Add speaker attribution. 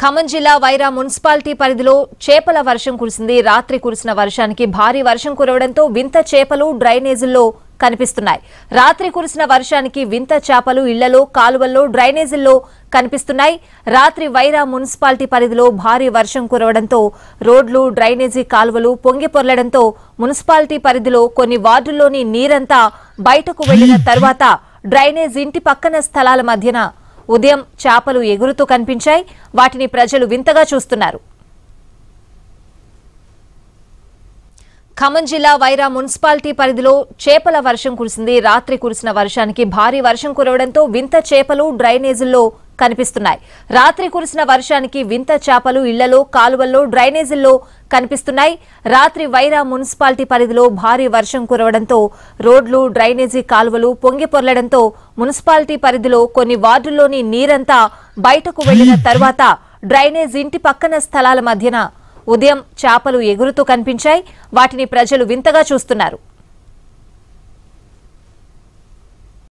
Speaker 1: ఖమ్మం జిల్లా వైరా మున్సిపాలిటీ పరిధిలో చేపల వర్షం కురిసింది రాత్రి కురిసిన వర్షానికి భారీ వర్షం కురవడంతో వింత చేపలు డ్రైనేజీల్లో కనిపిస్తున్నాయి రాత్రి కురిసిన వర్షానికి వింత చేపలు ఇళ్లలో కాలువల్లో డ్రైనేజీల్లో కనిపిస్తున్నాయి రాత్రి వైరా మున్సిపాలిటీ పరిధిలో భారీ వర్షం కురవడంతో రోడ్లు డ్రైనేజీ కాలువలు పొంగి పొరలడంతో మున్సిపాలిటీ పరిధిలో కొన్ని వార్డుల్లోని నీరంతా బయటకు వెళ్లిన తర్వాత డ్రైనేజ్ ఇంటి పక్కన స్థలాల మధ్యన ఉదయం చేపలు ఎగురుతూ కనిపించాయి వాటిని ప్రజలు వింతగా చూస్తున్నారు ఖమ్మం జిల్లా వైరా మున్సిపాలిటీ పరిధిలో చేపల వర్షం కురిసింది రాత్రి కురిసిన వర్షానికి భారీ వర్షం కురవడంతో వింత చేపలు డ్రైనేజీల్లో కనిపిస్తున్నాయి రాత్రి కురిసిన వర్షానికి వింత చేపలు ఇళ్లలో కాలువల్లో డ్రైనేజీల్లో కనిపిస్తున్నాయి రాత్రి వైరా మున్సిపాలిటీ పరిధిలో భారీ వర్షం కురవడంతో రోడ్లు డ్రైనేజీ కాలువలు పొంగి పొర్లడంతో మున్సిపాలిటీ పరిధిలో కొన్ని వార్డుల్లోని నీరంతా బయటకు వెళ్లిన తర్వాత డ్రైనేజ్ ఇంటి పక్కన స్థలాల మధ్యన ఉదయం చేపలు ఎగురుతూ కనిపించాయి వాటిని ప్రజలు వింతగా చూస్తున్నారు